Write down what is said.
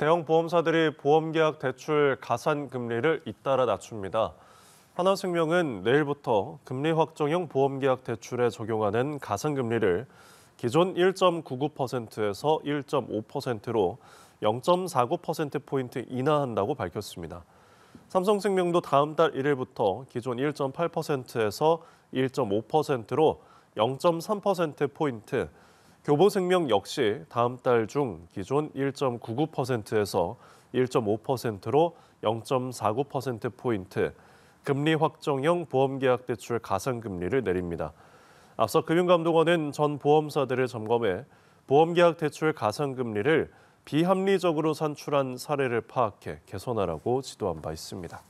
대형 보험사들이 보험계약 대출 가산 금리를 잇따라 낮춥니다. 하나생명은 내일부터 금리 확정형 보험계약 대출에 적용하는 가산금리를 기존 1.99%에서 1.5%로 0.49%포인트 인하한다고 밝혔습니다. 삼성생명도 다음 달 1일부터 기존 1.8%에서 1.5%로 0.3%포인트 교보생명 역시 다음 달 중 기존 1.99%에서 1.5%로 0.49%포인트 금리 확정형 보험계약 대출 가산금리를 내립니다. 앞서 금융감독원은 전 보험사들을 점검해 보험계약 대출 가산금리를 비합리적으로 산출한 사례를 파악해 개선하라고 지도한 바 있습니다.